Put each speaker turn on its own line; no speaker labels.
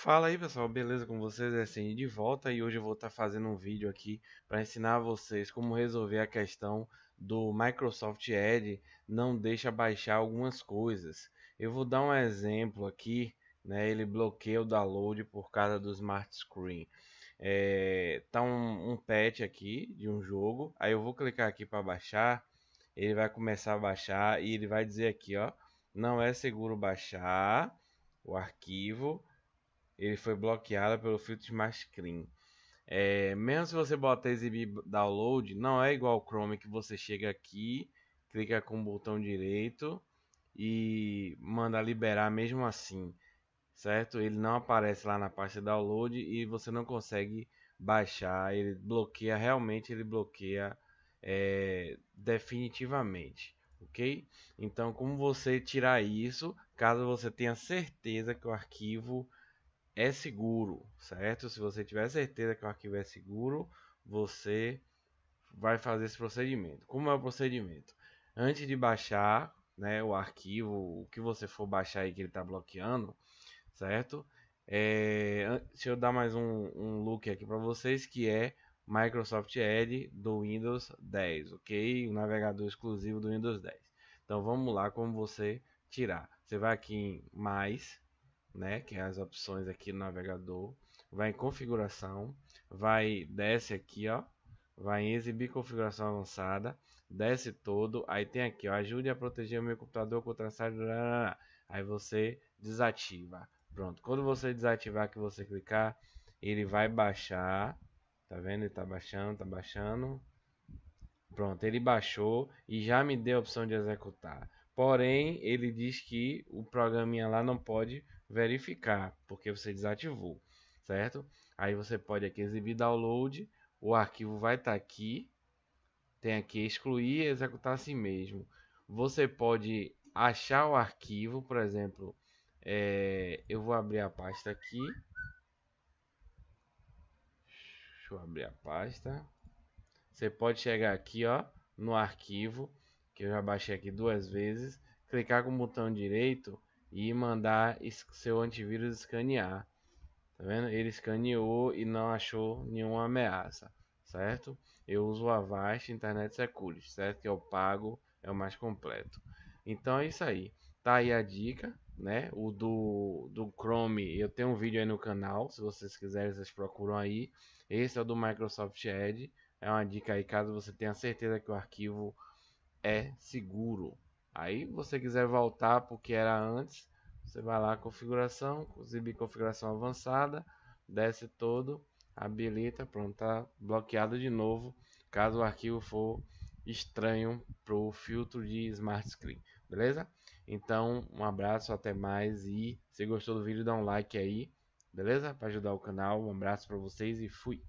Fala aí pessoal, beleza com vocês? É assim, de volta e hoje eu vou estar tá fazendo um vídeo aqui para ensinar vocês como resolver a questão do Microsoft Edge não deixa baixar algumas coisas. Eu vou dar um exemplo aqui, né? Ele bloqueia o download por causa do Smart Screen. É, tá um, um patch aqui de um jogo, aí eu vou clicar aqui para baixar, ele vai começar a baixar e ele vai dizer aqui, ó, não é seguro baixar o arquivo ele foi bloqueado pelo filtro mais Screen. É, mesmo se você botar exibir download, não é igual ao Chrome que você chega aqui, clica com o botão direito e manda liberar mesmo assim, certo? Ele não aparece lá na pasta download e você não consegue baixar, ele bloqueia realmente, ele bloqueia é, definitivamente, ok? Então, como você tirar isso, caso você tenha certeza que o arquivo é seguro, certo? Se você tiver certeza que o arquivo é seguro, você vai fazer esse procedimento. Como é o procedimento? Antes de baixar né, o arquivo, o que você for baixar aí que ele está bloqueando, certo? É, deixa eu dar mais um, um look aqui para vocês que é Microsoft Edge do Windows 10, ok? O navegador exclusivo do Windows 10. Então vamos lá como você tirar. Você vai aqui em mais, né, que é as opções aqui no navegador, vai em configuração, vai desce aqui, ó, vai em exibir configuração avançada, desce todo, aí tem aqui, ó, ajude a proteger o meu computador contra a aí você desativa. Pronto, quando você desativar que você clicar, ele vai baixar, tá vendo? Ele tá baixando, tá baixando. Pronto, ele baixou e já me deu a opção de executar. Porém, ele diz que o programinha lá não pode verificar, porque você desativou, certo? Aí você pode aqui exibir download, o arquivo vai estar tá aqui, tem aqui excluir e executar assim mesmo. Você pode achar o arquivo, por exemplo, é, eu vou abrir a pasta aqui. Deixa eu abrir a pasta. Você pode chegar aqui, ó, no arquivo, que eu já baixei aqui duas vezes, clicar com o botão direito e mandar seu antivírus escanear. Tá vendo? Ele escaneou e não achou nenhuma ameaça, certo? Eu uso o Avast Internet Security, certo? Que eu pago, é o mais completo. Então é isso aí. Tá aí a dica, né? O do, do Chrome, eu tenho um vídeo aí no canal, se vocês quiserem, vocês procuram aí. Esse é o do Microsoft Edge. É uma dica aí caso você tenha certeza que o arquivo é seguro, Aí você quiser voltar para o que era antes, você vai lá configuração, exibir configuração avançada, desce todo, habilita, pronto, tá bloqueado de novo, caso o arquivo for estranho para o filtro de Smart Screen, beleza? Então, um abraço, até mais e se gostou do vídeo, dá um like aí, beleza? Para ajudar o canal, um abraço para vocês e fui!